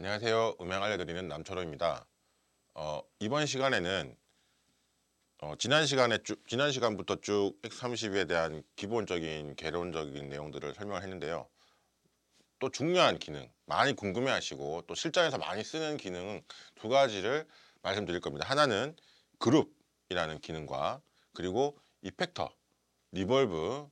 안녕하세요. 음향 알려드리는 남철호입니다. 어, 이번 시간에는 어, 지난 시간에 쭉, 지난 시간부터 쭉 X30에 대한 기본적인 개론적인 내용들을 설명을 했는데요. 또 중요한 기능, 많이 궁금해하시고 또 실전에서 많이 쓰는 기능 두 가지를 말씀드릴 겁니다. 하나는 그룹이라는 기능과 그리고 이펙터, 리벌브,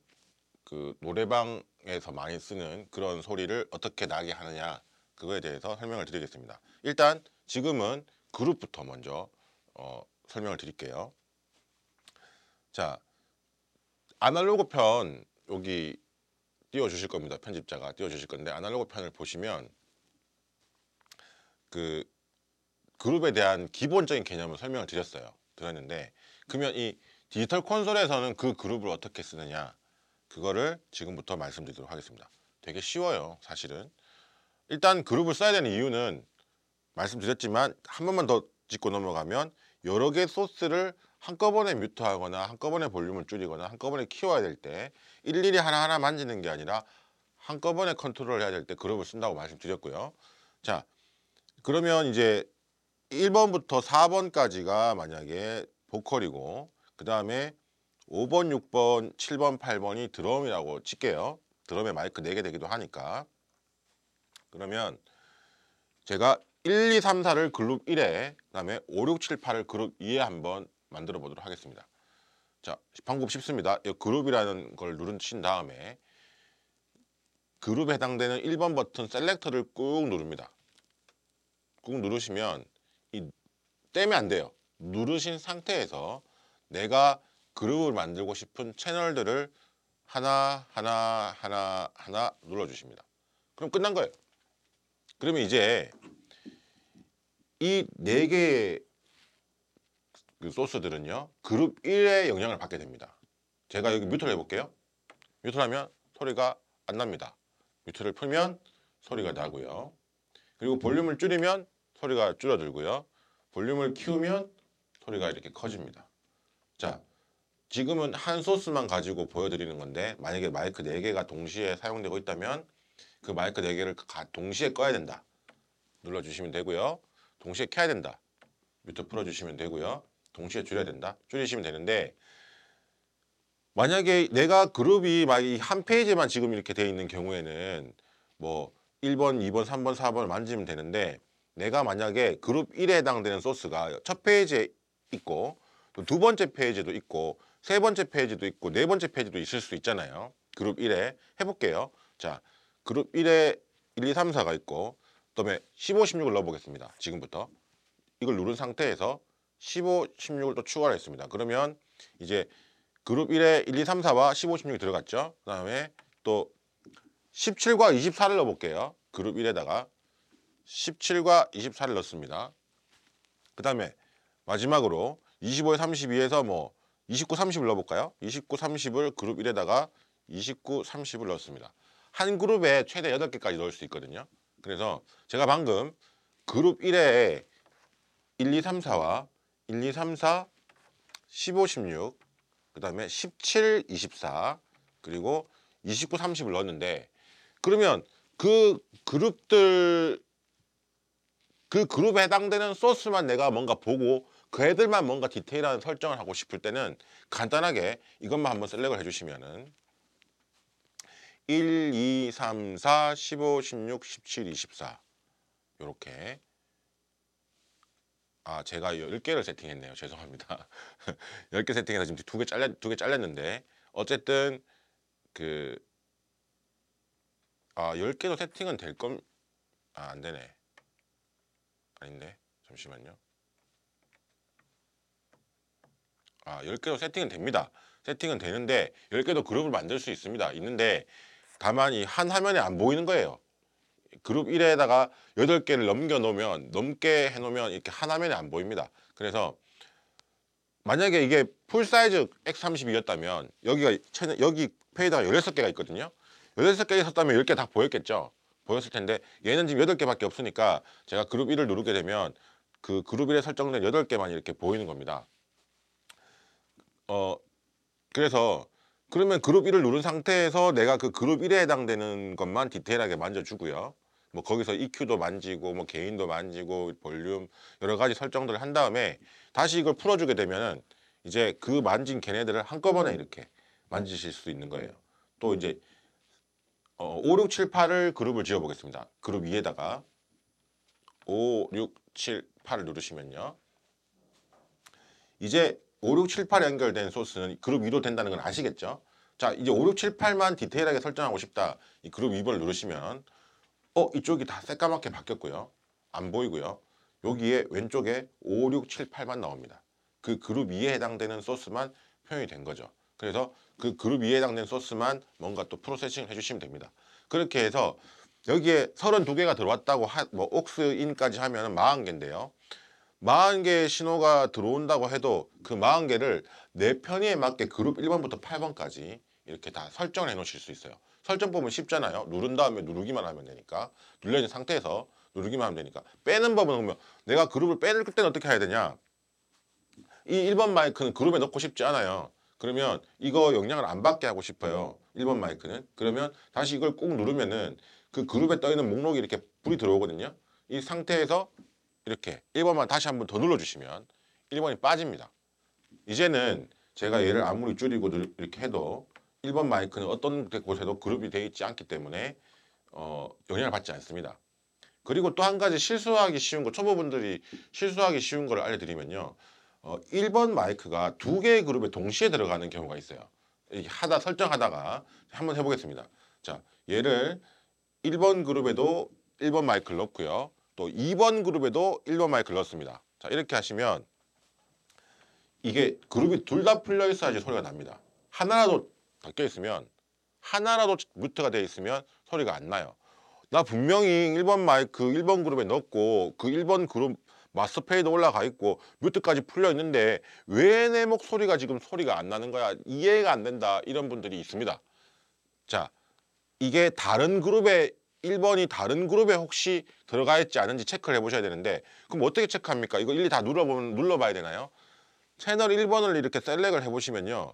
그 노래방에서 많이 쓰는 그런 소리를 어떻게 나게 하느냐 그거에 대해서 설명을 드리겠습니다. 일단 지금은 그룹부터 먼저 어, 설명을 드릴게요. 자, 아날로그 편 여기 띄워주실 겁니다. 편집자가 띄워주실 건데 아날로그 편을 보시면 그 그룹에 대한 기본적인 개념을 설명을 드렸어요. 드렸는데 그러면 이 디지털 콘솔에서는 그 그룹을 어떻게 쓰느냐 그거를 지금부터 말씀드리도록 하겠습니다. 되게 쉬워요. 사실은 일단 그룹을 써야 되는 이유는 말씀드렸지만 한 번만 더 짚고 넘어가면 여러 개의 소스를 한꺼번에 뮤트하거나 한꺼번에 볼륨을 줄이거나 한꺼번에 키워야 될 때 일일이 하나하나 만지는 게 아니라 한꺼번에 컨트롤 해야 될 때 그룹을 쓴다고 말씀드렸고요. 자 그러면 이제 1번부터 4번까지가 만약에 보컬이고 그 다음에 5번, 6번, 7번, 8번이 드럼이라고 칠게요. 드럼에 마이크 4개 되기도 하니까 그러면 제가 1, 2, 3, 4를 그룹 1에 그다음에 5, 6, 7, 8을 그룹 2에 한번 만들어 보도록 하겠습니다. 자, 방법 쉽습니다. 이 그룹이라는 걸 누르신 다음에 그룹에 해당되는 1번 버튼 셀렉터를 꾹 누릅니다. 꾹 누르시면 이떼이안 돼요. 누르신 상태에서 내가 그룹을 만들고 싶은 채널들을 하나 하나 하나 하나 눌러주십니다. 그럼 끝난 거예요. 그러면 이제 이 네 개의 그 소스들은요 그룹 1의 영향을 받게 됩니다 제가 여기 뮤트를 해볼게요 뮤트를 하면 소리가 안 납니다 뮤트를 풀면 소리가 나고요 그리고 볼륨을 줄이면 소리가 줄어들고요 볼륨을 키우면 소리가 이렇게 커집니다 자 지금은 한 소스만 가지고 보여드리는 건데 만약에 마이크 4개가 동시에 사용되고 있다면 그 마이크 4개를 동시에 꺼야 된다. 눌러주시면 되고요. 동시에 켜야 된다. 뮤트 풀어주시면 되고요. 동시에 줄여야 된다. 줄이시면 되는데 만약에 내가 그룹이 막한 페이지만 지금 이렇게 돼 있는 경우에는 뭐 1번, 2번, 3번, 4번을 만지면 되는데 내가 만약에 그룹 1에 해당되는 소스가 첫 페이지에 있고 두 번째 페이지도 있고 세 번째 페이지도 있고 네 번째 페이지도 있을 수 있잖아요. 그룹 1에 해볼게요. 자, 그룹 1에 1, 2, 3, 4가 있고 그다음에 15, 16을 넣어보겠습니다. 지금부터 이걸 누른 상태에서 15, 16을 또 추가를 했습니다. 그러면 이제 그룹 1에 1, 2, 3, 4와 15, 16이 들어갔죠. 그 다음에 또 17과 24를 넣어볼게요. 그룹 1에다가 17과 24를 넣습니다. 그 다음에 마지막으로 25에 32에서 뭐 29, 30을 넣어볼까요? 29, 30을 그룹 1에다가 29, 30을 넣습니다. 한 그룹에 최대 여덟 개까지 넣을 수 있거든요. 그래서 제가 방금 그룹 1에 1, 2, 3, 4와 1, 2, 3, 4, 15, 16, 그 다음에 17, 24, 그리고 29, 30을 넣었는데 그러면 그 그룹들 그 그룹에 해당되는 소스만 내가 뭔가 보고 그 애들만 뭔가 디테일한 설정을 하고 싶을 때는 간단하게 이것만 한번 셀렉을 해주시면은 1, 2, 3, 4, 15, 16, 17, 24 이렇게 아 제가 10개를 세팅했네요. 죄송합니다. 10개 세팅해서 지금 두 개 잘렸, 두개 잘렸는데 어쨌든 그 아, 10개도 세팅은 될 건, 아, 안 되네. 아닌데. 잠시만요. 아, 10개도 세팅은 됩니다. 세팅은 되는데, 10개도 그룹을 만들 수 있습니다. 있는데, 다만이한 화면에 안 보이는 거예요. 그룹 1에다가 8개를 넘겨 놓으면 넘게 해 놓으면 이렇게 한 화면에 안 보입니다. 그래서 만약에 이게 풀사이즈 X32였다면 여기가 채널, 여기 페이더가 16개가 있거든요. 16개 있었다면 10개 다 보였겠죠. 보였을 텐데 얘는 지금 8개밖에 없으니까 제가 그룹 1을 누르게 되면 그 그룹 1에 설정된 8개만 이렇게 보이는 겁니다. 어 그래서 그러면 그룹 1을 누른 상태에서 내가 그 그룹 1에 해당되는 것만 디테일하게 만져주고요. 뭐 거기서 EQ도 만지고 뭐 개인도 만지고 볼륨 여러 가지 설정들을 한 다음에 다시 이걸 풀어주게 되면은 이제 그 만진 걔네들을 한꺼번에 음. 이렇게 만지실 수 있는 거예요. 또 음. 이제 어, 5, 6, 7, 8을 그룹을 지어보겠습니다. 그룹 2에다가 5, 6, 7, 8을 누르시면요. 이제 5, 6, 7, 8 연결된 소스는 그룹 위로 된다는 건 아시겠죠? 자 이제 5, 6, 7, 8만 디테일하게 설정하고 싶다 이 그룹 2번을 누르시면 어 이쪽이 다 새까맣게 바뀌었고요 안 보이고요 여기에 왼쪽에 5, 6, 7, 8만 나옵니다 그 그룹 위에 해당되는 소스만 표현이 된 거죠 그래서 그 그룹 위에 해당된 소스만 뭔가 또 프로세싱을 해주시면 됩니다 그렇게 해서 여기에 32개가 들어왔다고 하, 뭐 옥스인까지 하면 40개인데요 40개의 신호가 들어온다고 해도 그 40개를 내 편의에 맞게 그룹 1번부터 8번까지 이렇게 다 설정을 해 놓으실 수 있어요 설정 보면 쉽잖아요 누른 다음에 누르기만 하면 되니까 눌려진 상태에서 누르기만 하면 되니까 빼는 법은 그러면 내가 그룹을 빼는 때는 어떻게 해야 되냐 이 1번 마이크는 그룹에 넣고 싶지 않아요 그러면 이거 영향을 안 받게 하고 싶어요 1번 마이크는 그러면 다시 이걸 꾹 누르면은 그 그룹에 떠 있는 목록이 이렇게 불이 들어오거든요 이 상태에서 이렇게 1번만 다시 한 번 더 눌러주시면 1번이 빠집니다. 이제는 제가 얘를 아무리 줄이고 이렇게 해도 1번 마이크는 어떤 곳에도 그룹이 되어 있지 않기 때문에 어, 영향을 받지 않습니다. 그리고 또 한 가지 실수하기 쉬운 거 초보분들이 실수하기 쉬운 걸 알려드리면요. 어, 1번 마이크가 두 개의 그룹에 동시에 들어가는 경우가 있어요. 이렇게 하다 설정하다가 한번 해보겠습니다. 자, 얘를 1번 그룹에도 1번 마이크를 넣고요. 또 2번 그룹에도 1번 마이크를 넣었습니다. 자 이렇게 하시면 이게 그룹이 둘 다 풀려 있어야지 소리가 납니다. 하나라도 닫혀 있으면 하나라도 뮤트가 되어 있으면 소리가 안 나요. 나 분명히 1번 마이크 1번 그룹에 넣었고 그 1번 그룹 마스터 페이드 올라가 있고 뮤트까지 풀려 있는데 왜 내 목소리가 지금 소리가 안 나는 거야 이해가 안 된다 이런 분들이 있습니다 자 이게 다른 그룹에 1번이 다른 그룹에 혹시 들어가 있지 않은지 체크를 해보셔야 되는데 그럼 어떻게 체크합니까? 이거 1, 2 다눌러봐야 되나요? 채널 1번을 이렇게 셀렉을 해보시면요.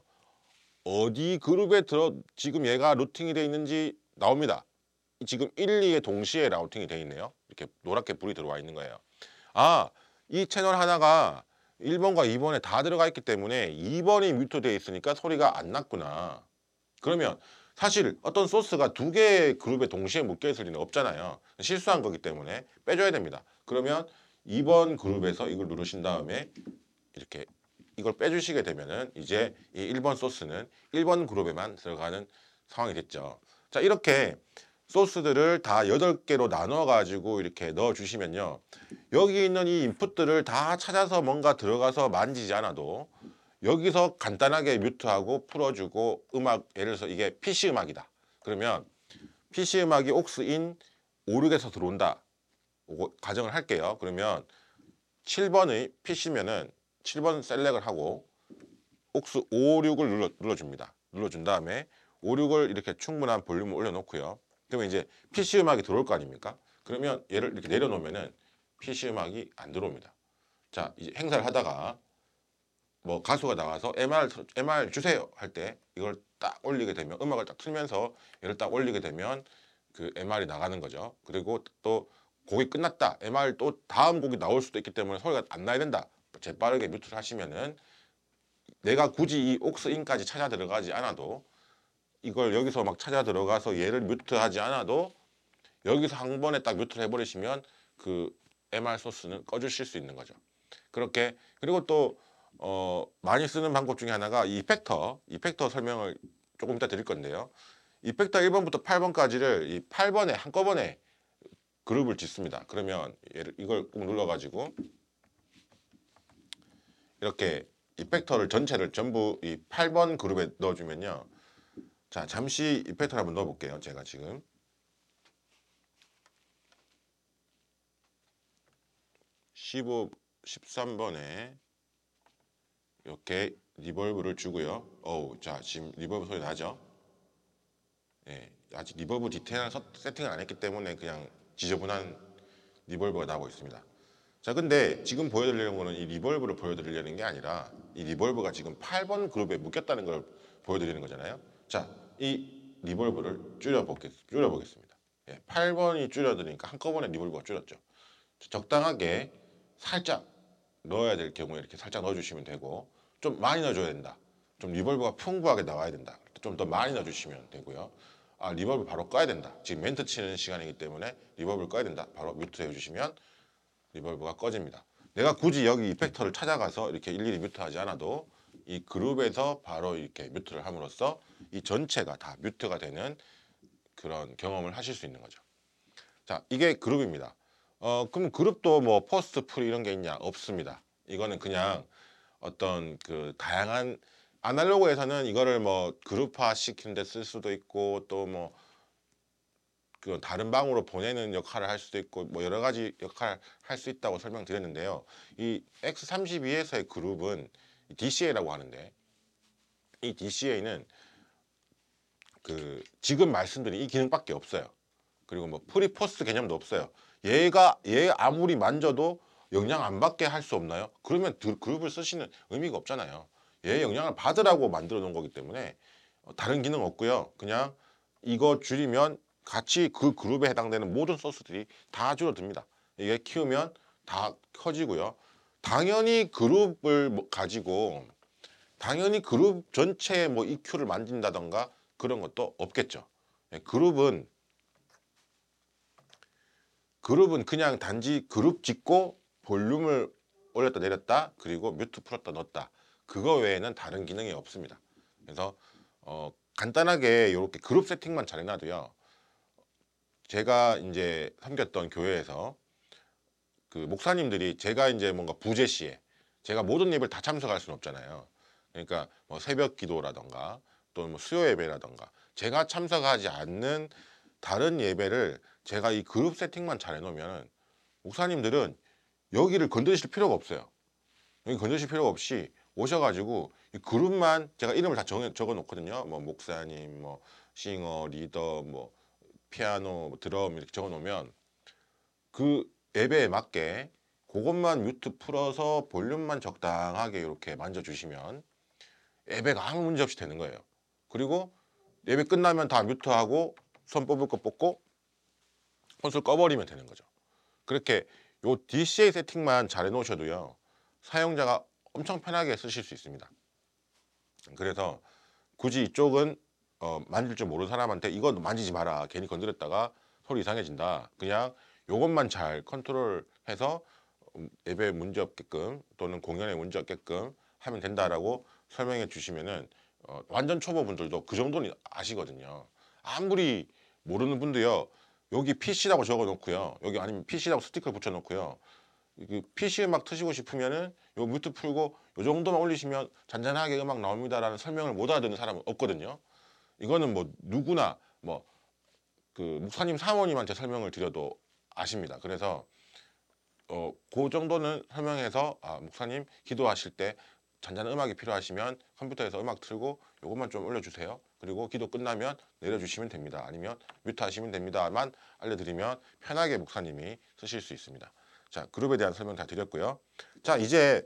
어디 그룹에 들어 지금 얘가 루팅이 돼 있는지 나옵니다. 지금 1, 2에 동시에 라우팅이 돼 있네요. 이렇게 노랗게 불이 들어와 있는 거예요. 아, 이 채널 하나가 1번과 2번에 다 들어가 있기 때문에 2번이 뮤트돼 있으니까 소리가 안 났구나. 그러면 사실 어떤 소스가 두 개의 그룹에 동시에 묶여 있을 리는 없잖아요. 실수한 거기 때문에 빼줘야 됩니다. 그러면 2번 그룹에서 이걸 누르신 다음에 이렇게 이걸 빼주시게 되면은 이제 이 1번 소스는 1번 그룹에만 들어가는 상황이 됐죠. 자, 이렇게 소스들을 다 8개로 나눠가지고 이렇게 넣어주시면요. 여기 있는 이 인풋들을 다 찾아서 뭔가 들어가서 만지지 않아도 여기서 간단하게 뮤트하고 풀어주고 음악 예를 들어서 이게 PC 음악이다 그러면 PC 음악이 옥스인 5, 6에서 들어온다 가정을 할게요 그러면 7번의 PC면은 7번 셀렉을 하고 옥스 5, 6을 눌러, 눌러줍니다 눌러준 다음에 5, 6을 이렇게 충분한 볼륨을 올려놓고요 그러면 이제 PC 음악이 들어올 거 아닙니까 그러면 얘를 이렇게 내려놓으면은 PC 음악이 안 들어옵니다 자 이제 행사를 하다가 뭐 가수가 나와서 MR MR 주세요 할 때 이걸 딱 올리게 되면 음악을 딱 틀면서 얘를 딱 올리게 되면 그 MR이 나가는 거죠. 그리고 또 곡이 끝났다. MR 또 다음 곡이 나올 수도 있기 때문에 소리가 안 나야 된다. 재빠르게 뮤트를 하시면은 내가 굳이 이 옥스인까지 찾아 들어가지 않아도 이걸 여기서 막 찾아 들어가서 얘를 뮤트하지 않아도 여기서 한 번에 딱 뮤트를 해버리시면 그 MR 소스는 꺼주실 수 있는 거죠. 그렇게 그리고 또 어, 많이 쓰는 방법 중에 하나가 이 팩터, 이 팩터 설명을 조금 이따 드릴 건데요. 이 팩터 1번부터 8번까지를 이 8번에 한꺼번에 그룹을 짓습니다. 그러면 얘를, 이걸 꾹 눌러가지고 이렇게 이 팩터를 전체를 전부 이 8번 그룹에 넣어주면요. 자, 잠시 이 팩터를 한번 넣어볼게요. 제가 지금. 15, 1 3 번에 이렇게 리버브를 주고요. 어우, 자, 지금 리버브 소리 나죠? 예, 아직 리버브 디테일한 세팅을 안 했기 때문에 그냥 지저분한 리버브가 나오고 있습니다. 자, 근데 지금 보여드리는 거는 이 리버브를 보여드리려는 게 아니라 이 리버브가 지금 8번 그룹에 묶였다는 걸 보여드리는 거잖아요. 자, 이 리버브를 줄여보겠, 줄여보겠습니다. 예, 8번이 줄여드니까 한꺼번에 리버브가 줄었죠. 적당하게 살짝 넣어야 될 경우에 이렇게 살짝 넣어주시면 되고 좀 많이 넣어줘야 된다. 좀 리볼브가 풍부하게 나와야 된다. 좀 더 많이 넣어주시면 되고요. 아 리버브 바로 꺼야 된다. 지금 멘트 치는 시간이기 때문에 리버브를 꺼야 된다. 바로 뮤트 해주시면 리버브가 꺼집니다. 내가 굳이 여기 이펙터를 찾아가서 이렇게 일일이 뮤트하지 않아도 이 그룹에서 바로 이렇게 뮤트를 함으로써 이 전체가 다 뮤트가 되는 그런 경험을 하실 수 있는 거죠. 자, 이게 그룹입니다. 어, 그럼 그룹도 뭐 퍼스트 풀 이런 게 있냐? 없습니다. 이거는 그냥 어떤 그 다양한 아날로그에서는 이거를 뭐 그룹화 시키는데 쓸 수도 있고 또 뭐 그 다른 방으로 보내는 역할을 할 수도 있고 뭐 여러 가지 역할을 할 수 있다고 설명드렸는데요. 이 X32에서의 그룹은 DCA라고 하는데 이 DCA는 그 지금 말씀드린 이 기능밖에 없어요. 그리고 뭐 프리포스 개념도 없어요. 얘가 얘 아무리 만져도 영향 안 받게 할 수 없나요? 그러면 그룹을 쓰시는 의미가 없잖아요. 얘 영향을 받으라고 만들어 놓은 거기 때문에 어, 다른 기능 없고요. 그냥 이거 줄이면 같이 그 그룹에 해당되는 모든 소스들이 다 줄어듭니다. 이게 키우면 다 커지고요. 당연히 그룹을 뭐 가지고 당연히 그룹 전체에 뭐 EQ를 만진다던가 그런 것도 없겠죠. 예, 그룹은 그룹은 그냥 단지 그룹 짓고 볼륨을 올렸다 내렸다 그리고 뮤트 풀었다 넣었다 그거 외에는 다른 기능이 없습니다 그래서 어, 간단하게 이렇게 그룹 세팅만 잘 해놔도요 제가 이제 섬겼던 교회에서 그 목사님들이 제가 이제 뭔가 부재시에 제가 모든 예배를 다 참석할 수는 없잖아요 그러니까 뭐 새벽 기도라던가 또는 뭐 수요 예배라던가 제가 참석하지 않는 다른 예배를 제가 이 그룹 세팅만 잘 해놓으면 목사님들은 여기를 건드리실 필요가 없어요 여기 건드리실 필요 없이 오셔가지고 그룹만 제가 이름을 다 정해, 적어 놓거든요 뭐 목사님 뭐 싱어 리더 뭐 피아노 뭐 드럼 이렇게 적어 놓으면 그 앱에 맞게 그것만 뮤트 풀어서 볼륨만 적당하게 이렇게 만져주시면 앱에 아무 문제 없이 되는 거예요 그리고 앱이 끝나면 다 뮤트하고 손 뽑을 거 뽑고 콘솔 꺼버리면 되는 거죠 그렇게 요 DCA 세팅만 잘 해놓으셔도요 사용자가 엄청 편하게 쓰실 수 있습니다 그래서 굳이 이쪽은 어, 만질 줄 모르는 사람한테 이건 만지지 마라 괜히 건드렸다가 소리 이상해진다 그냥 요것만 잘 컨트롤해서 음, 앱에 문제 없게끔 또는 공연에 문제 없게끔 하면 된다라고 설명해 주시면은 어, 완전 초보 분들도 그 정도는 아시거든요 아무리 모르는 분도요 여기 PC라고 적어 놓고요. 여기 아니면 PC라고 스티커 붙여 놓고요. 그 PC 음악 트시고 싶으면은 요 뮤트 풀고 요 정도만 올리시면 잔잔하게 음악 나옵니다라는 설명을 못 알아듣는 사람은 없거든요. 이거는 뭐 누구나 뭐 그 목사님 사모님한테 설명을 드려도 아십니다. 그래서 어, 그 정도는 설명해서 아, 목사님 기도하실 때 잔잔한 음악이 필요하시면 컴퓨터에서 음악 틀고 요것만 좀 올려주세요. 그리고 기도 끝나면 내려주시면 됩니다. 아니면 뮤트하시면 됩니다만 알려드리면 편하게 목사님이 쓰실 수 있습니다. 자, 그룹에 대한 설명 다 드렸고요. 자, 이제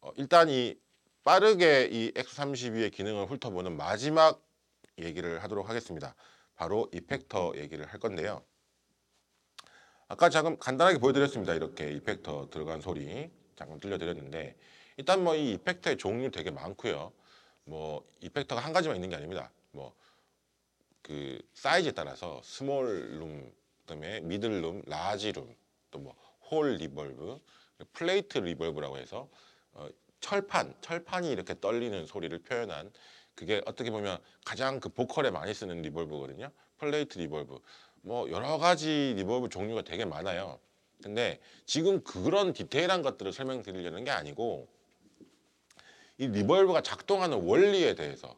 어, 일단 이 빠르게 이 X32의 기능을 훑어보는 마지막 얘기를 하도록 하겠습니다. 바로 이펙터 얘기를 할 건데요. 아까 잠깐 간단하게 보여드렸습니다. 이렇게 이펙터 들어간 소리 잠깐 들려드렸는데 일단 뭐 이 이펙터의 종류 되게 많고요. 뭐 이펙터가 한 가지만 있는 게 아닙니다. 뭐 그 사이즈에 따라서 스몰 룸, 그다음에 미들 룸, 라지 룸, 또 뭐 홀 리벌브, 플레이트 리벌브라고 해서 어, 철판, 철판이 이렇게 떨리는 소리를 표현한 그게 어떻게 보면 가장 그 보컬에 많이 쓰는 리벌브거든요. 플레이트 리벌브. 뭐 여러 가지 리버브 종류가 되게 많아요. 근데 지금 그런 디테일한 것들을 설명드리려는 게 아니고 이 리벌브가 작동하는 원리에 대해서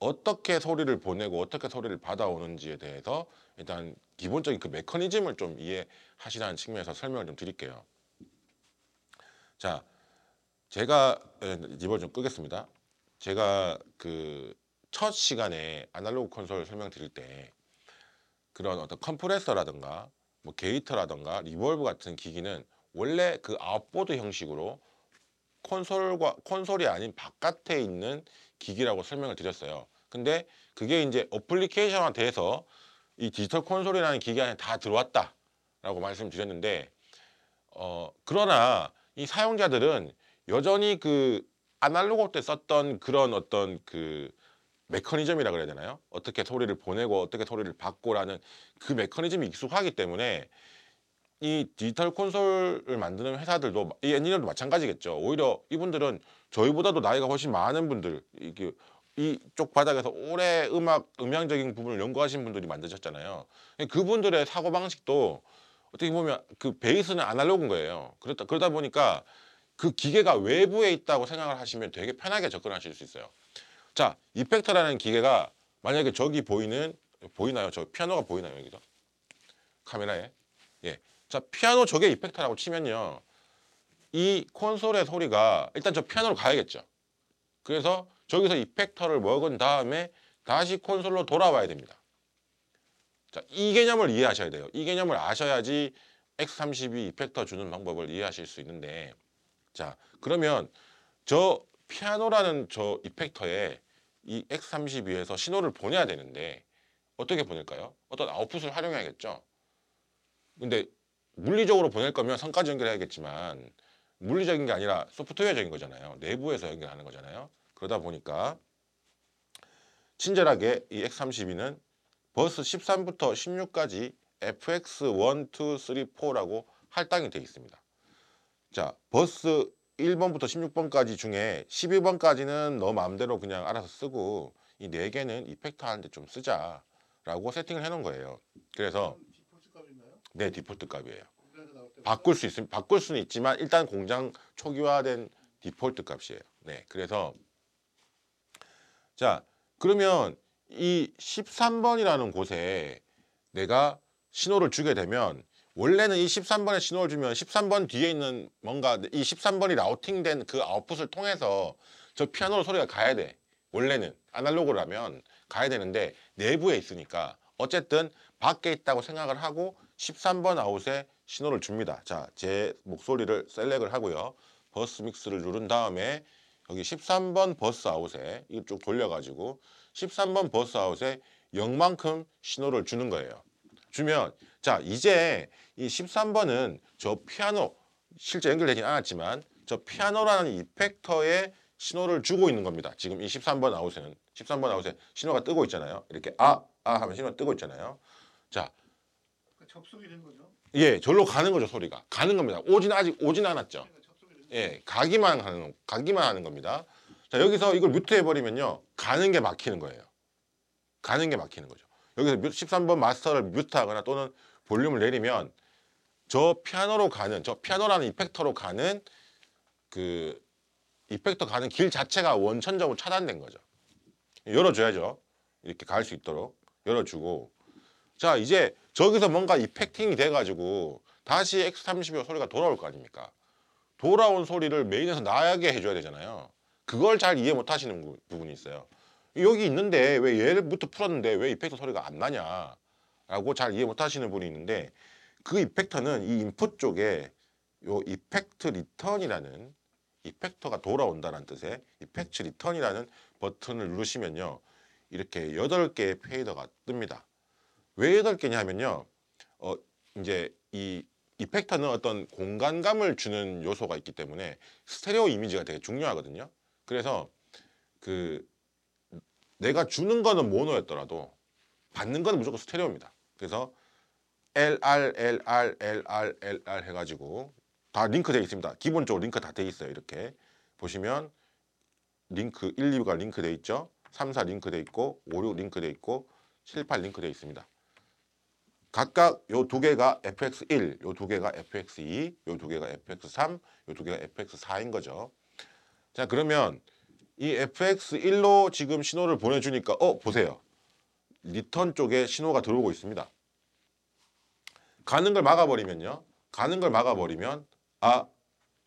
어떻게 소리를 보내고 어떻게 소리를 받아오는지에 대해서 일단 기본적인 그 메커니즘을 좀 이해하시라는 측면에서 설명을 좀 드릴게요. 자, 제가 예, 리벌 좀 끄겠습니다. 제가 그 첫 시간에 아날로그 콘솔 설명드릴 때 그런 어떤 컴프레서라든가 뭐 게이터라든가 리볼브 같은 기기는 원래 그 아웃보드 형식으로 콘솔과 콘솔이 아닌 바깥에 있는 기기라고 설명을 드렸어요. 근데 그게 이제 어플리케이션화 돼서 이 디지털 콘솔이라는 기기 안에 다 들어왔다라고 말씀드렸는데 어 그러나 이 사용자들은 여전히 그 아날로그 때 썼던 그런 어떤 그 메커니즘이라 그래야 되나요? 어떻게 소리를 보내고 어떻게 소리를 받고라는 그 메커니즘이 익숙하기 때문에 이 디지털 콘솔을 만드는 회사들도 이 엔지니어도 마찬가지겠죠. 오히려 이분들은 저희보다도 나이가 훨씬 많은 분들 이게 이쪽 바닥에서 오래 음악 음향적인 부분을 연구하신 분들이 만드셨잖아요. 그분들의 사고 방식도 어떻게 보면 그 베이스는 아날로그인 거예요. 그렇다 그러다 보니까 그 기계가 외부에 있다고 생각을 하시면 되게 편하게 접근하실 수 있어요. 자, 이펙터라는 기계가 만약에 저기 보이는 보이나요? 저 피아노가 보이나요 여기서? 카메라에 예 자, 피아노 저게 이펙터라고 치면요. 이 콘솔의 소리가 일단 저 피아노로 가야겠죠. 그래서 저기서 이펙터를 먹은 다음에 다시 콘솔로 돌아와야 됩니다. 자, 이 개념을 이해하셔야 돼요. 이 개념을 아셔야지 X32 이펙터 주는 방법을 이해하실 수 있는데 자, 그러면 저 피아노라는 저 이펙터에 이 X32에서 신호를 보내야 되는데 어떻게 보낼까요? 어떤 아웃풋을 활용해야겠죠. 근데 물리적으로 보낼 거면 선까지 연결해야겠지만 물리적인 게 아니라 소프트웨어적인 거잖아요. 내부에서 연결하는 거잖아요. 그러다 보니까 친절하게 이 X32는 버스 13부터 16까지 FX1, 2, 3, 4라고 할당이 되어 있습니다. 자, 버스 1번부터 16번까지 중에 12번까지는 너 마음대로 그냥 알아서 쓰고 이 4개는 이펙터 하는데 좀 쓰자라고 세팅을 해놓은 거예요. 그래서 내 디폴트 값이에요. 바꿀 수 있음, 바꿀 수는 있지만 일단 공장 초기화된 디폴트 값이에요. 네, 그래서 자 그러면 이 13번이라는 곳에 내가 신호를 주게 되면 원래는 이 13번에 신호를 주면 13번 뒤에 있는 뭔가 이 13번이 라우팅된 그 아웃풋을 통해서 저 피아노 소리가 가야 돼. 원래는 아날로그라면 가야 되는데 내부에 있으니까 어쨌든 밖에 있다고 생각을 하고 13번 아웃에 신호를 줍니다. 자, 제 목소리를 셀렉을 하고요. 버스 믹스를 누른 다음에 여기 13번 버스 아웃에 이쪽 돌려가지고 13번 버스 아웃에 0만큼 신호를 주는 거예요. 주면 자 이제 이 13번은 저 피아노 실제 연결되진 않았지만 저 피아노라는 이펙터에 신호를 주고 있는 겁니다. 지금 이 13번 아웃에는 13번 아웃에 신호가 뜨고 있잖아요. 이렇게 아아 아 하면 신호 가 뜨고 있잖아요. 자 접속이 된 거죠? 예, 절로 가는 거죠 소리가 가는 겁니다. 오진 아직 오진 않았죠. 예, 가기만 하는 가기만 하는 겁니다. 자 여기서 이걸 뮤트해 버리면요 가는 게 막히는 거예요. 가는 게 막히는 거죠. 여기서 13번 마스터를 뮤트하거나 또는 볼륨을 내리면 저 피아노로 가는 저 피아노라는 이펙터로 가는 그 이펙터 가는 길 자체가 원천적으로 차단된 거죠. 열어줘야죠. 이렇게 갈 수 있도록 열어주고 자 이제 저기서 뭔가 이펙팅이 돼가지고 다시 X32 소리가 돌아올 거 아닙니까? 돌아온 소리를 메인에서 나게 해줘야 되잖아요. 그걸 잘 이해 못 하시는 부분이 있어요. 여기 있는데 왜 얘를부터 풀었는데 왜 이펙터 소리가 안 나냐 라고 잘 이해 못 하시는 분이 있는데 그 이펙터는 이 인풋 쪽에 요 이펙트 리턴이라는 이펙터가 돌아온다는 뜻의 이펙트 리턴이라는 버튼을 누르시면요 이렇게 8개의 페이더가 뜹니다 왜 여덟 개냐면요. 어, 이제 이 이펙터는 어떤 공간감을 주는 요소가 있기 때문에 스테레오 이미지가 되게 중요하거든요. 그래서 그 내가 주는 거는 모노였더라도 받는 거는 무조건 스테레오입니다. 그래서 L R L R L R L R 해가지고 다 링크되어 있습니다. 기본적으로 링크 다 되어 있어요. 이렇게 보시면 링크 1, 2가 링크되어 있죠. 3, 4링크되어 있고 5, 6링크되어 있고 7, 8링크되어 있습니다. 각각 요 두 개가 fx1, 요두 개가 fx2, 요두 개가 fx3, 요두 개가 fx4인 거죠. 자, 그러면 이 fx1로 지금 신호를 보내주니까 어, 보세요. 리턴 쪽에 신호가 들어오고 있습니다. 가는 걸 막아버리면요. 가는 걸 막아버리면 아,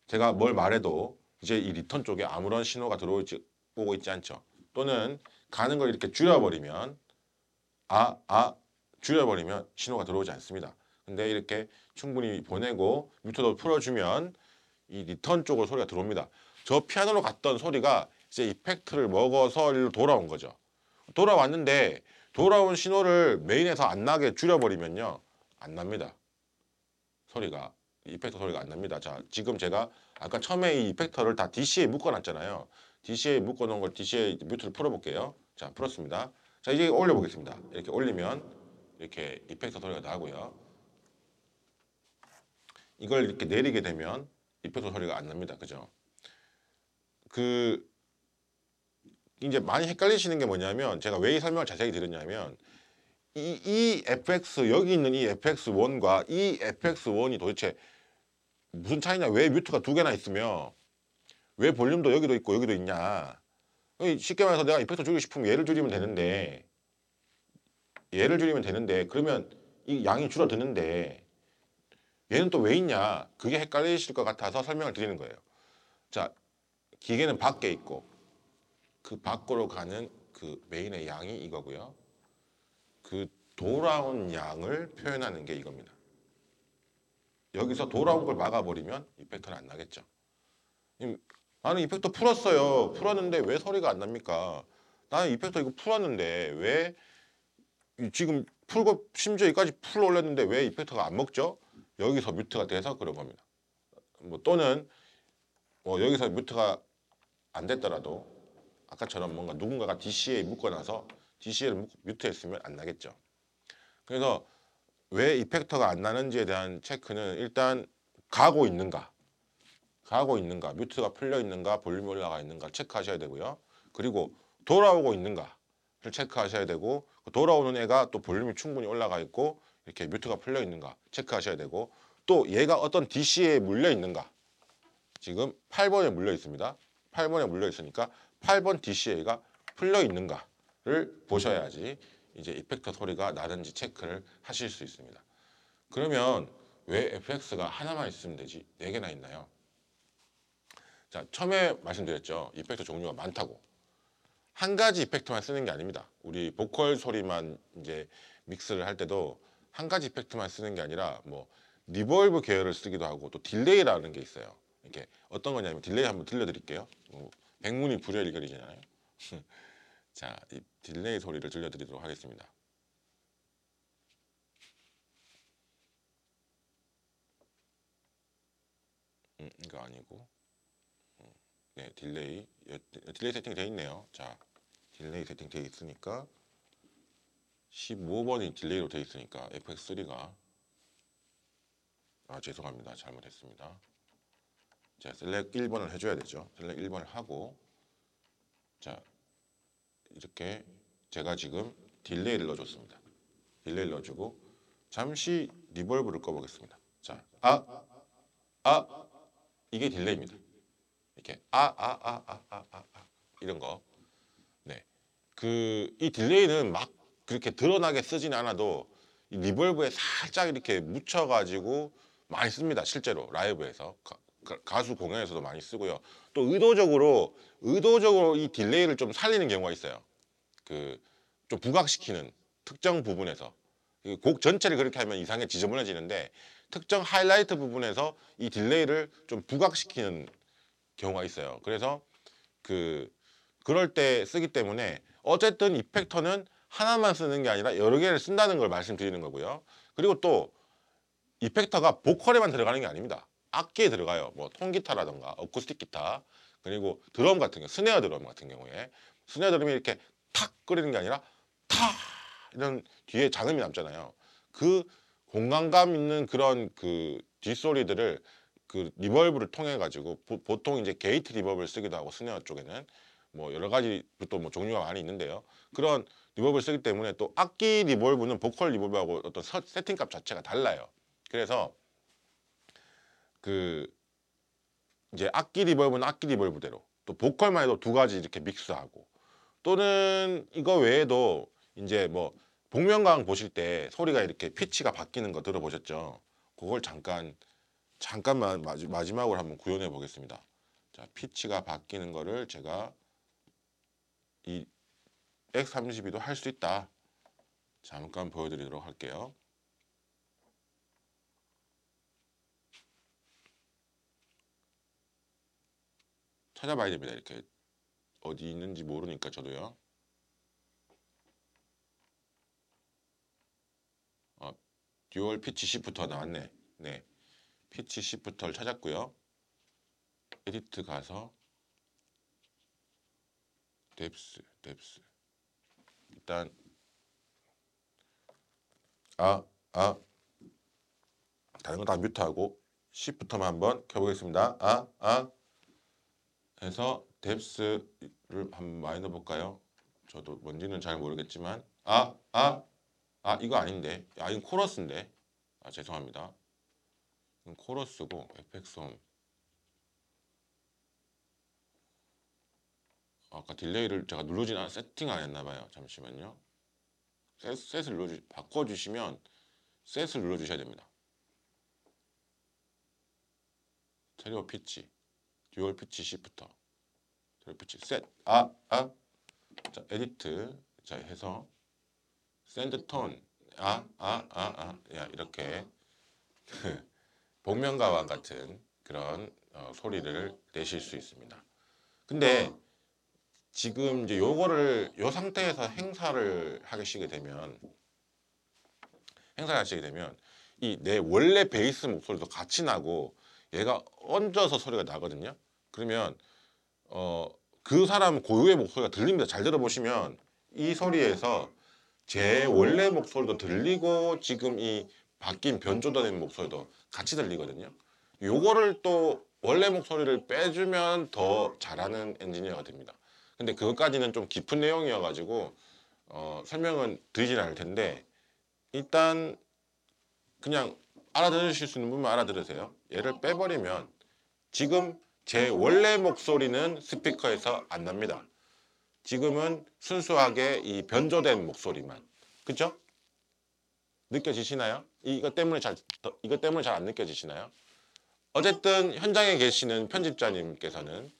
제가 뭘 말해도 이제 이 리턴 쪽에 아무런 신호가 들어오지 보고 있지 않죠. 또는 가는 걸 이렇게 줄여버리면 아, 아, 줄여버리면 신호가 들어오지 않습니다. 근데 이렇게 충분히 보내고 뮤터도 풀어주면 이 리턴 쪽으로 소리가 들어옵니다. 저 피아노로 갔던 소리가 이제 이펙트를 먹어서 일로 돌아온 거죠. 돌아왔는데 돌아온 신호를 메인에서 안 나게 줄여버리면요. 안 납니다. 소리가. 이펙터 소리가 안 납니다. 자, 지금 제가 아까 처음에 이 이펙터를 다 DC에 묶어놨잖아요. DC에 묶어놓은 걸 DC에 뮤트를 풀어볼게요. 자, 풀었습니다. 자, 이제 올려보겠습니다. 이렇게 올리면 이렇게 이펙터 소리가 나고요. 이걸 이렇게 내리게 되면 이펙터 소리가 안 납니다. 그죠? 그 이제 많이 헷갈리시는 게 뭐냐면 제가 왜 이 설명을 자세히 드렸냐면 이, 이 FX 여기 있는 이 FX1과 이 FX1이 도대체 무슨 차이냐 왜 뮤트가 두 개나 있으며 왜 볼륨도 여기도 있고 여기도 있냐 쉽게 말해서 내가 이펙터 줄이고 싶으면 얘를 줄이면 되는데 얘를 줄이면 되는데 그러면 이 양이 줄어드는데 얘는 또 왜 있냐 그게 헷갈리실 것 같아서 설명을 드리는 거예요 자 기계는 밖에 있고 그 밖으로 가는 그 메인의 양이 이거고요 그 돌아온 양을 표현하는 게 이겁니다 여기서 돌아온 걸 막아버리면 이펙터는안 나겠죠 나는 이펙터 풀었어요 풀었는데 왜 소리가 안 납니까 나는 이펙터 이거 풀었는데 왜 지금 풀고 심지어 여기까지 풀 올렸는데 왜 이펙터가 안 먹죠? 여기서 뮤트가 돼서 그런 겁니다. 뭐 또는 뭐 여기서 뮤트가 안 됐더라도 아까처럼 뭔가 누군가가 d c 에 묶어놔서 d c 를 뮤트했으면 안 나겠죠. 그래서 왜 이펙터가 안 나는지에 대한 체크는 일단 가고 있는가 가고 있는가 뮤트가 풀려 있는가 볼륨이 올라가 있는가 체크하셔야 되고요. 그리고 돌아오고 있는가 체크하셔야 되고 그 돌아오는 애가 또 볼륨이 충분히 올라가 있고 이렇게 뮤트가 풀려 있는가 체크하셔야 되고 또 얘가 어떤 DC에 물려 있는가 지금 8번에 물려 있습니다 8번에 물려 있으니까 8번 DCA가 풀려 있는가를 보셔야지 이제 이펙터 소리가 나는지 체크를 하실 수 있습니다 그러면 왜 FX가 하나만 있으면 되지 4개나 있나요? 자 처음에 말씀드렸죠 이펙터 종류가 많다고 한 가지 이펙트만 쓰는 게 아닙니다. 우리 보컬 소리만 이제 믹스를 할 때도 한 가지 이펙트만 쓰는 게 아니라 뭐 리버브 계열을 쓰기도 하고 또 딜레이라는 게 있어요. 이렇게 어떤 거냐면 딜레이 한번 들려드릴게요. 어, 백문이 불여일견이잖아요. 자, 이 딜레이 소리를 들려드리도록 하겠습니다. 음, 이거 아니고 네, 딜레이 딜레이 세팅 돼 있네요. 자, 딜레이 세팅 돼 있으니까 15번이 딜레이로 돼 있으니까 FX3가 아, 죄송합니다. 잘못했습니다. 자, 셀렉 1번을 해줘야 되죠. 셀렉 1번을 하고 자, 이렇게 제가 지금 딜레이를 넣어줬습니다. 딜레이를 넣어주고 잠시 리벌브를 꺼보겠습니다. 자, 아, 아, 이게 딜레이입니다. 이렇게 아아아아아아아 아, 아, 아, 이런 거. 네. 그 이 딜레이는 막 그렇게 드러나게 쓰진 않아도 이 리벌브에 살짝 이렇게 묻혀 가지고 많이 씁니다. 실제로 라이브에서 가, 수 공연에서도 많이 쓰고요. 또 의도적으로 의도적으로 이 딜레이를 좀 살리는 경우가 있어요. 그 좀 부각시키는 특정 부분에서 곡 전체를 그렇게 하면 이상해 지저분해지는데 특정 하이라이트 부분에서 이 딜레이를 좀 부각시키는 경우가 있어요. 그래서 그 그럴 때 쓰기 때문에 어쨌든 이펙터는 하나만 쓰는 게 아니라 여러 개를 쓴다는 걸 말씀드리는 거고요. 그리고 또 이펙터가 보컬에만 들어가는 게 아닙니다. 악기에 들어가요. 뭐 통기타라던가 어쿠스틱 기타 그리고 드럼 같은 경우 스네어 드럼 같은 경우에 스네어 드럼이 이렇게 탁 끓이는 게 아니라 탁 이런 뒤에 장음이 남잖아요. 그 공간감 있는 그런 그 뒷소리들을 그 리버브를 통해 가지고 보통 이제 게이트 리버브를 쓰기도 하고 스네어 쪽에는 뭐 여러 가지 또 뭐 종류가 많이 있는데요. 그런 리버브를 쓰기 때문에 또 악기 리버브는 보컬 리버브하고 어떤 서, 세팅값 자체가 달라요. 그래서 그 이제 악기 리버브는 악기 리버브대로 또 보컬만 해도 두 가지 이렇게 믹스하고 또는 이거 외에도 이제 뭐 복면가왕 보실 때 소리가 이렇게 피치가 바뀌는 거 들어보셨죠? 그걸 잠깐 잠깐만 마지, 막으로 한번 구현해 보겠습니다. 자, 피치가 바뀌는 거를 제가 이 X32도 할 수 있다. 잠깐 보여드리도록 할게요. 찾아봐야 됩니다. 이렇게 어디 있는지 모르니까 저도요. 아, 듀얼 피치 시프터 나왔네. 네. 피치 시프터를 찾았고요. 에디트 가서 뎁스, 뎁스. 일단 아, 아 다른 거 다 뮤트하고 시프터만 한번 켜보겠습니다. 아, 아 해서 뎁스를 한번 많이 넣어볼까요? 저도 뭔지는 잘 모르겠지만 아, 아, 아 이거 아닌데 아이거 코러스인데 아 죄송합니다. 코러스고 FX홈 아까 딜레이를 제가 누르진 않, 세팅 안 했나봐요 잠시만요 셋, 셋을 눌러 주 바꿔주시면 셋을 눌러주셔야 됩니다 트리오 피치 듀얼 피치 시프터 트리오 피치 셋아아 아. 자, 에디트 자 해서 샌드 톤아아 아아 아. 야 이렇게 복면가와 음. 같은 그런 어, 소리를 음. 내실 수 있습니다. 근데 어. 지금 이제 요거를 요 상태에서 행사를 하시게 되면 행사 하시게 되면 이 내 원래 베이스 목소리도 같이 나고 얘가 얹어서 소리가 나거든요. 그러면 어 그 사람 고유의 목소리가 들립니다. 잘 들어보시면 이 소리에서 제 음. 원래 목소리도 들리고 지금 이 바뀐 변조된 목소리도 같이 들리거든요 요거를 또 원래 목소리를 빼주면 더 잘하는 엔지니어가 됩니다 근데 그것까지는 좀 깊은 내용이어 가지고 어, 설명은 드리진 않을 텐데 일단 그냥 알아들으실 수 있는 분만 알아들으세요 얘를 빼버리면 지금 제 원래 목소리는 스피커에서 안 납니다 지금은 순수하게 이 변조된 목소리만 그쵸? 느껴지시나요? 이것 때문에 잘 이것 때문에 잘 안 느껴지시나요? 어쨌든 현장에 계시는 편집자님께서는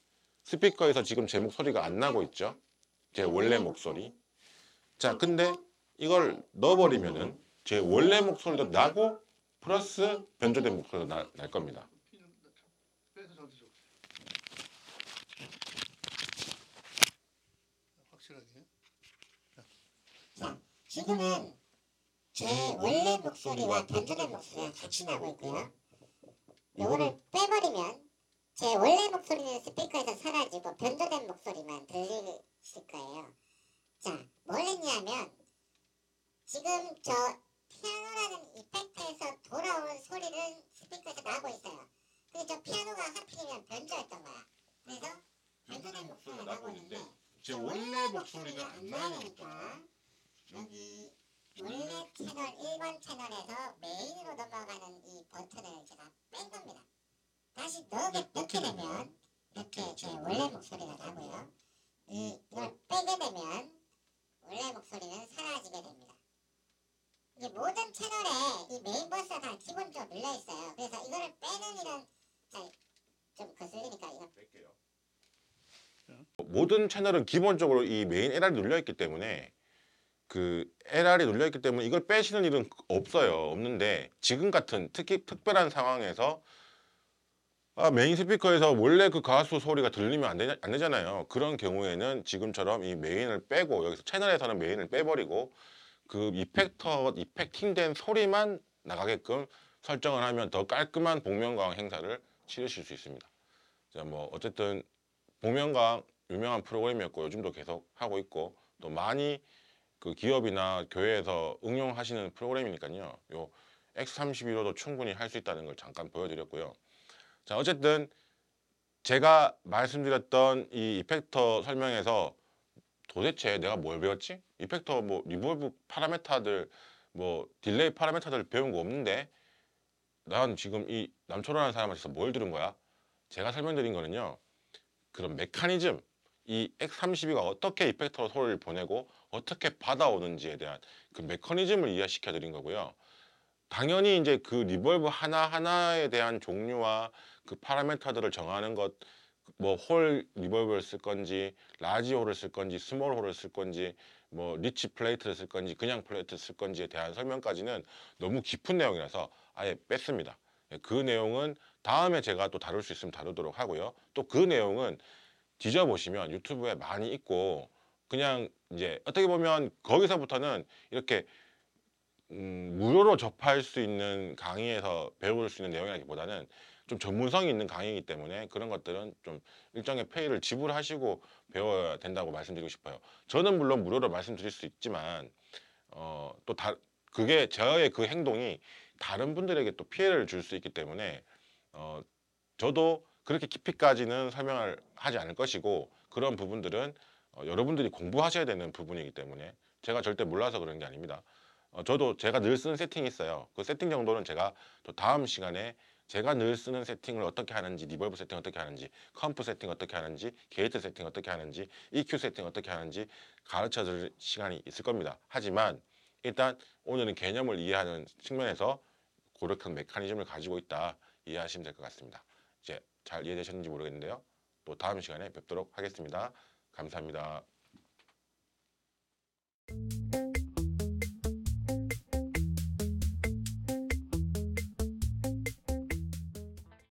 스피커에서 지금 제 목소리가 안 나고 있죠. 제 원래 네. 목소리. 자, 근데 이걸 넣어버리면은 제 원래 목소리도 나고 플러스 변조된 목소리도 나, 날 겁니다. 확실하게. 지금은 제 원래 목소리와 변조된 목소리가 같이 나고 있고요. 요거를 빼버리면 제 원래 목소리는 스피커에서 사라지고 변조된 목소리만 들리실 거예요. 자, 뭘 했냐면 지금 저 피아노라는 이펙트에서 돌아온 소리는 스피커에서 나고 있어요. 근데 저 피아노가 하필이면 변조였던 거야. 그래서 변조된 목소리가 나고 있는데 제 원래 목소리는 안 나니까 여기 원래 채널 1번 채널에서 메인으로 넘어가는 이 버튼을 제가 뺀 겁니다. 다시 넣게, 넣게 되면 이렇게 제 원래 목소리가 나고요. 이, 이걸 빼게 되면 원래 목소리는 사라지게 됩니다. 이게 모든 채널에 이 메인 버스가 다 기본적으로 눌려 있어요. 그래서 이거를 빼는 일은 좀 거슬리니까 이거 뺄게요. 모든 채널은 기본적으로 이 메인 l r 눌려 있기 때문에 그 LR이 눌려있기 때문에 이걸 빼시는 일은 없어요. 없는데 지금 같은 특히 특별한 상황에서 아, 메인 스피커에서 원래 그 가수 소리가 들리면 안, 되냐, 안 되잖아요. 그런 경우에는 지금처럼 이 메인을 빼고 여기서 채널에서는 메인을 빼버리고 그 이펙터, 이펙팅된 소리만 나가게끔 설정을 하면 더 깔끔한 복면가왕 행사를 치르실 수 있습니다. 자, 뭐 어쨌든 복면가왕 유명한 프로그램이었고 요즘도 계속 하고 있고 또 많이 그 기업이나 교회에서 응용하시는 프로그램이니까요. 요 X31로도 충분히 할 수 있다는 걸 잠깐 보여드렸고요. 자, 어쨌든 제가 말씀드렸던 이 이펙터 설명에서 도대체 내가 뭘 배웠지? 이펙터 뭐 리볼브 파라메타들 뭐 딜레이 파라메타들 배운 거 없는데 난 지금 이 남초라는 사람한테서 뭘 들은 거야? 제가 설명드린 거는요. 그런 메커니즘 이 X32가 어떻게 이펙터로 소리를 보내고 어떻게 받아오는지에 대한 그 메커니즘을 이해시켜 드린 거고요. 당연히 이제 그 리벌브 하나하나에 대한 종류와 그 파라메터들을 정하는 것, 뭐 홀 리벌브를 쓸 건지, 라지오를 쓸 건지, 스몰 홀을 쓸 건지, 뭐 리치 플레이트를 쓸 건지, 그냥 플레이트를 쓸 건지에 대한 설명까지는 너무 깊은 내용이라서 아예 뺐습니다. 예, 그 내용은 다음에 제가 또 다룰 수 있으면 다루도록 하고요. 또 그 내용은 뒤져보시면 유튜브에 많이 있고 그냥 이제 어떻게 보면 거기서부터는 이렇게 음, 무료로 접할 수 있는 강의에서 배울 수 있는 내용이라기보다는 좀 전문성이 있는 강의이기 때문에 그런 것들은 좀 일정의 페이를 지불하시고 배워야 된다고 말씀드리고 싶어요. 저는 물론 무료로 말씀드릴 수 있지만 어, 또 다, 그게 저의 그 행동이 다른 분들에게 또 피해를 줄 수 있기 때문에 어, 저도 그렇게 깊이까지는 설명을 하지 않을 것이고 그런 부분들은 어, 여러분들이 공부하셔야 되는 부분이기 때문에 제가 절대 몰라서 그런 게 아닙니다. 어, 저도 제가 늘 쓰는 세팅이 있어요. 그 세팅 정도는 제가 또 다음 시간에 제가 늘 쓰는 세팅을 어떻게 하는지, 리버브 세팅 어떻게 하는지, 컴프 세팅 어떻게 하는지, 게이트 세팅 어떻게 하는지, EQ 세팅 어떻게 하는지 가르쳐 드릴 시간이 있을 겁니다. 하지만 일단 오늘은 개념을 이해하는 측면에서 고력한 메커니즘을 가지고 있다 이해하시면 될 것 같습니다. 잘 이해되셨는지 모르겠는데요. 또 다음 시간에 뵙도록 하겠습니다. 감사합니다.